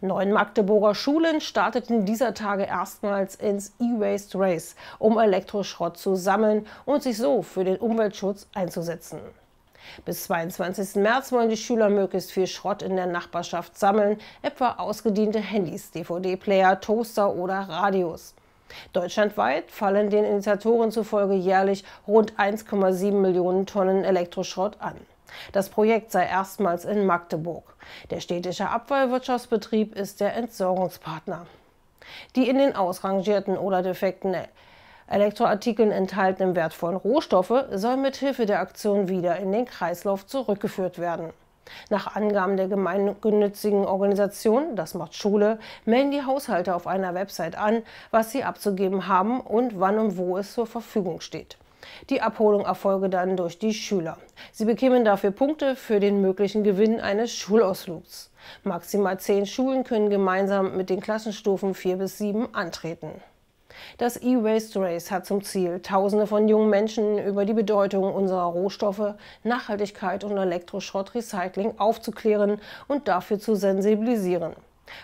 Neun Magdeburger Schulen starteten dieser Tage erstmals ins E-Waste Race, um Elektroschrott zu sammeln und sich so für den Umweltschutz einzusetzen. Bis 22. März wollen die Schüler möglichst viel Schrott in der Nachbarschaft sammeln, etwa ausgediente Handys, DVD-Player, Toaster oder Radios. Deutschlandweit fallen den Initiatoren zufolge jährlich rund 1,7 Millionen Tonnen Elektroschrott an. Das Projekt sei erstmals in Magdeburg. Der städtische Abfallwirtschaftsbetrieb ist der Entsorgungspartner. Die in den ausrangierten oder defekten Elektroartikeln enthaltenen wertvollen Rohstoffe sollen mithilfe der Aktion wieder in den Kreislauf zurückgeführt werden. Nach Angaben der gemeinnützigen Organisation, das macht Schule, melden die Haushalte auf einer Website an, was sie abzugeben haben und wann und wo es zur Verfügung steht. Die Abholung erfolge dann durch die Schüler. Sie bekämen dafür Punkte für den möglichen Gewinn eines Schulausflugs. Maximal zehn Schulen können gemeinsam mit den Klassenstufen 4 bis 7 antreten. Das E-Waste Race hat zum Ziel, Tausende von jungen Menschen über die Bedeutung unserer Rohstoffe, Nachhaltigkeit und Elektroschrottrecycling aufzuklären und dafür zu sensibilisieren.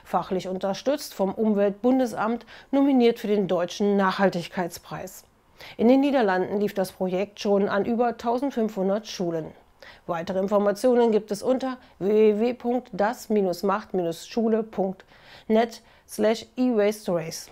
Fachlich unterstützt vom Umweltbundesamt, nominiert für den Deutschen Nachhaltigkeitspreis. In den Niederlanden lief das Projekt schon an über 1500 Schulen. Weitere Informationen gibt es unter www.das-macht-schule.net slash e-waste-race.